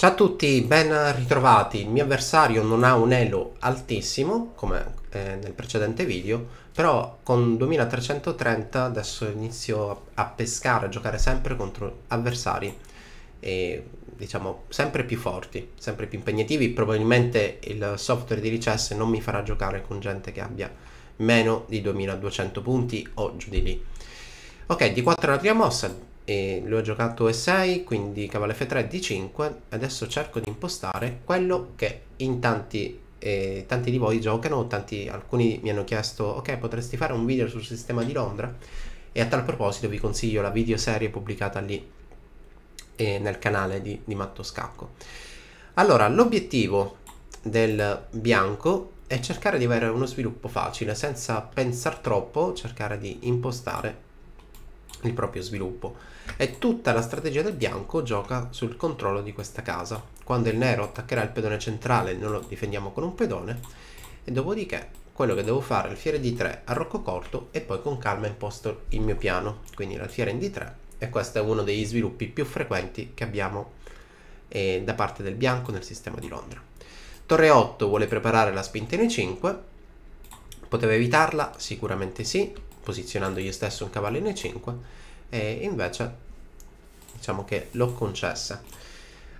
Ciao a tutti, ben ritrovati. Il mio avversario non ha un elo altissimo, come eh, nel precedente video, però con 2330 adesso inizio a pescare, a giocare sempre contro avversari e, diciamo sempre più forti, sempre più impegnativi. Probabilmente il software di Rices non mi farà giocare con gente che abbia meno di 2200 punti o giù di lì. Ok, di 4 la prima mossa, e lui ho giocato E6, quindi cavallo F3, D5. Adesso cerco di impostare quello che in tanti, eh, tanti di voi giocano, tanti, alcuni mi hanno chiesto, ok potresti fare un video sul sistema di Londra? E a tal proposito vi consiglio la videoserie pubblicata lì eh, nel canale di, di Matto Scacco. Allora, l'obiettivo del bianco è cercare di avere uno sviluppo facile, senza pensare troppo, cercare di impostare il proprio sviluppo e tutta la strategia del bianco gioca sul controllo di questa casa. Quando il nero attaccherà il pedone centrale noi lo difendiamo con un pedone e dopodiché quello che devo fare è alfiere di 3 a rocco corto e poi con calma imposto il mio piano, quindi l'alfiere in D3 e questo è uno degli sviluppi più frequenti che abbiamo eh, da parte del bianco nel sistema di Londra. Torre 8 vuole preparare la spinta in E5, poteva evitarla? Sicuramente sì, posizionando io stesso un cavallo in E5 e invece diciamo che l'ho concessa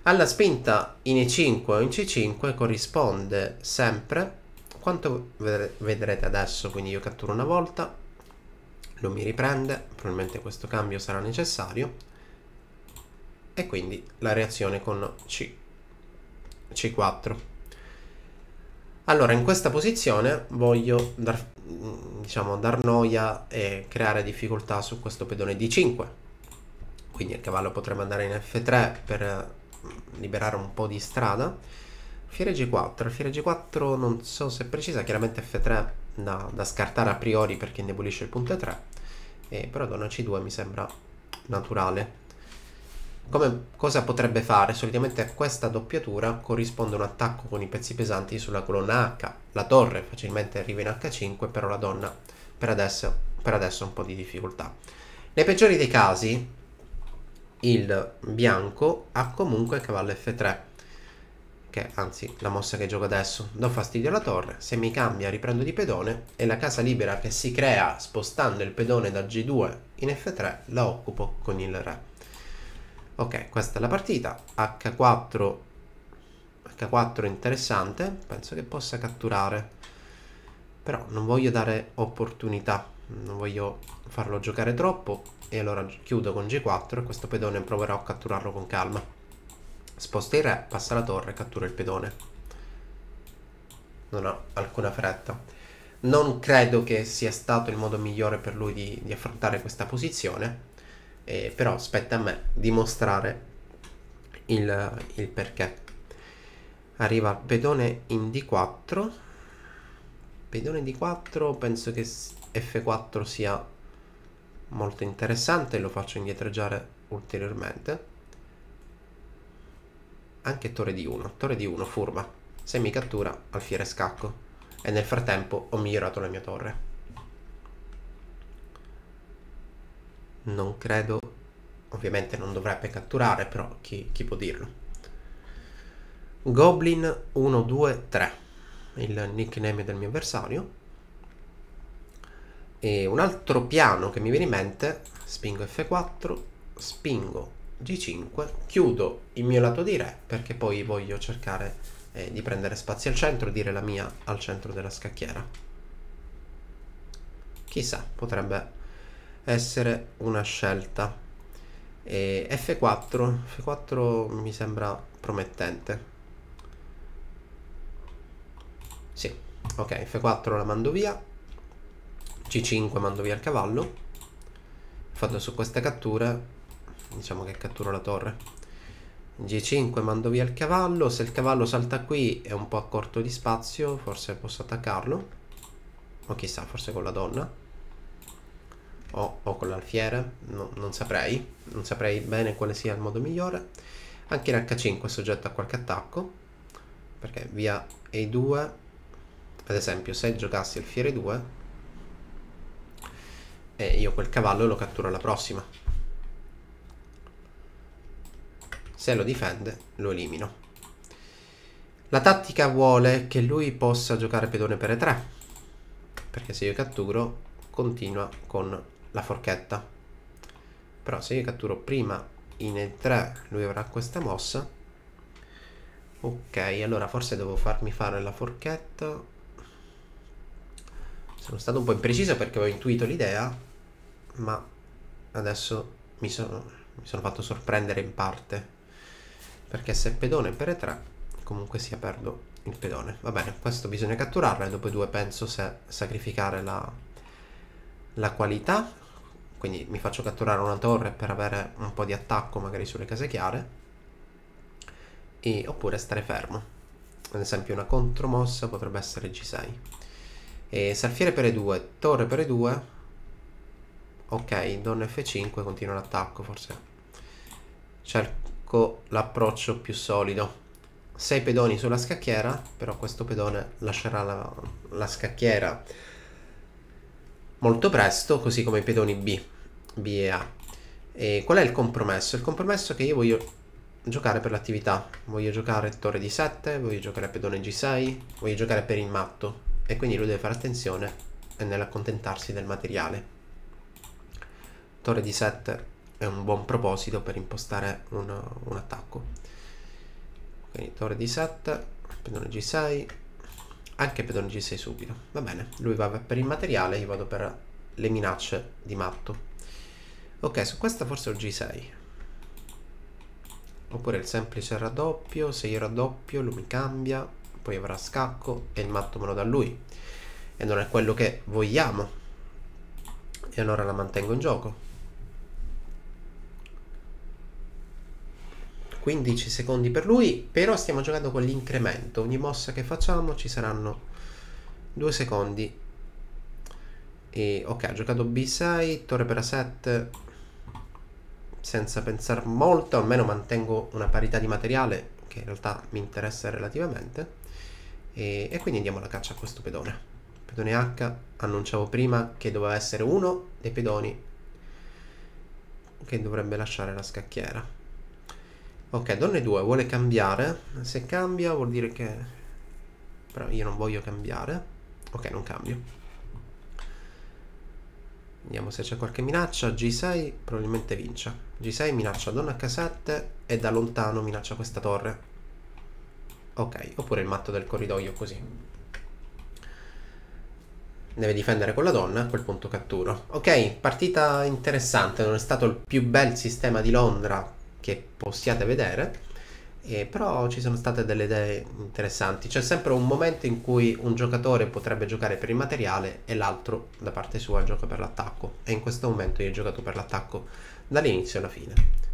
alla spinta in E5 o in C5 corrisponde sempre quanto vedrete adesso quindi io catturo una volta lo mi riprende probabilmente questo cambio sarà necessario e quindi la reazione con C C4 allora in questa posizione voglio dar, Mm, diciamo, dar noia e creare difficoltà su questo pedone d5. Quindi il cavallo potrebbe andare in f3 per mm, liberare un po' di strada. Fiere g4, fiere g4 non so se è precisa, chiaramente f3 da, da scartare a priori perché indebolisce il punto e3, eh, però donna c2 mi sembra naturale. Come cosa potrebbe fare? Solitamente a questa doppiatura corrisponde un attacco con i pezzi pesanti sulla colonna H. La torre facilmente arriva in H5, però la donna per adesso, per adesso un po' di difficoltà. Nei peggiori dei casi, il bianco ha comunque il cavallo F3 che anzi la mossa che gioco adesso do fastidio alla torre se mi cambia riprendo di pedone e la casa libera che si crea spostando il pedone da G2 in F3 la occupo con il re Ok, questa è la partita. H4 H4 interessante. Penso che possa catturare. Però non voglio dare opportunità. Non voglio farlo giocare troppo. E allora chiudo con G4 e questo pedone proverò a catturarlo con calma. Sposta il re, passa la torre e cattura il pedone. Non ho alcuna fretta. Non credo che sia stato il modo migliore per lui di, di affrontare questa posizione eh, però aspetta a me dimostrare il, il perché arriva pedone in d4 pedone d4 penso che f4 sia molto interessante lo faccio indietreggiare ulteriormente anche torre di 1 torre di 1 furba se mi cattura alfiere scacco e nel frattempo ho migliorato la mia torre non credo ovviamente non dovrebbe catturare, però chi, chi può dirlo? Goblin 123, il nickname del mio avversario. E un altro piano che mi viene in mente, spingo F4, spingo G5, chiudo il mio lato di re perché poi voglio cercare eh, di prendere spazi al centro, e dire la mia al centro della scacchiera. Chissà, potrebbe essere una scelta. E F4, F4 mi sembra promettente. Sì, ok, F4 la mando via. C5 mando via il cavallo. Fatto su queste catture, diciamo che catturo la torre. G5 mando via il cavallo, se il cavallo salta qui è un po' a corto di spazio, forse posso attaccarlo. O chissà, forse con la donna o, o con l'alfiere, no, non saprei, non saprei bene quale sia il modo migliore. Anche in H5 è soggetto a qualche attacco, perché via E2, ad esempio se giocassi alfiere 2, e io quel cavallo lo catturo alla prossima. Se lo difende, lo elimino. La tattica vuole che lui possa giocare pedone per E3, perché se io catturo continua con la forchetta però se io catturo prima in E3 lui avrà questa mossa ok allora forse devo farmi fare la forchetta sono stato un po' impreciso perché ho intuito l'idea ma adesso mi sono, mi sono fatto sorprendere in parte perché se pedone per E3 comunque sia perdo il pedone va bene questo bisogna catturarlo e dopo due penso se sacrificare la la qualità, quindi mi faccio catturare una torre per avere un po' di attacco magari sulle case chiare, e, oppure stare fermo. Ad esempio una contromossa potrebbe essere G6. E salfiere per E2, torre per E2, ok, donna F5, continuo l'attacco forse. Cerco l'approccio più solido. 6 pedoni sulla scacchiera, però questo pedone lascerà la, la scacchiera molto presto, così come i pedoni B, B e A. E qual è il compromesso? Il compromesso è che io voglio giocare per l'attività, voglio giocare torre di 7, voglio giocare pedone G6, voglio giocare per il matto e quindi lui deve fare attenzione nell'accontentarsi del materiale. Torre di 7 è un buon proposito per impostare un, un attacco. Quindi torre di 7, pedone G6, anche pedone G6 subito. Va bene. Lui va per il materiale, io vado per le minacce di matto. Ok, su questa forse ho G6. Oppure il semplice raddoppio, se io raddoppio lui mi cambia, poi avrà scacco e il matto me lo dà lui. E non è quello che vogliamo. E allora la mantengo in gioco. 15 secondi per lui, però stiamo giocando con l'incremento, ogni mossa che facciamo ci saranno 2 secondi. E, ok, ha giocato B6, torre per A7, senza pensare molto, almeno mantengo una parità di materiale che in realtà mi interessa relativamente. E, e quindi andiamo alla caccia a questo pedone. Pedone H, annunciavo prima che doveva essere uno dei pedoni che dovrebbe lasciare la scacchiera. Ok, donne 2 vuole cambiare. Se cambia vuol dire che... Però io non voglio cambiare. Ok, non cambio. Vediamo se c'è qualche minaccia. G6 probabilmente vince. G6 minaccia donna H7 e da lontano minaccia questa torre. Ok, oppure il matto del corridoio così. Deve difendere con la donna, a quel punto catturo. Ok, partita interessante, non è stato il più bel sistema di Londra che possiate vedere. Eh, però ci sono state delle idee interessanti. C'è sempre un momento in cui un giocatore potrebbe giocare per il materiale e l'altro da parte sua gioca per l'attacco. E in questo momento io ho giocato per l'attacco dall'inizio alla fine.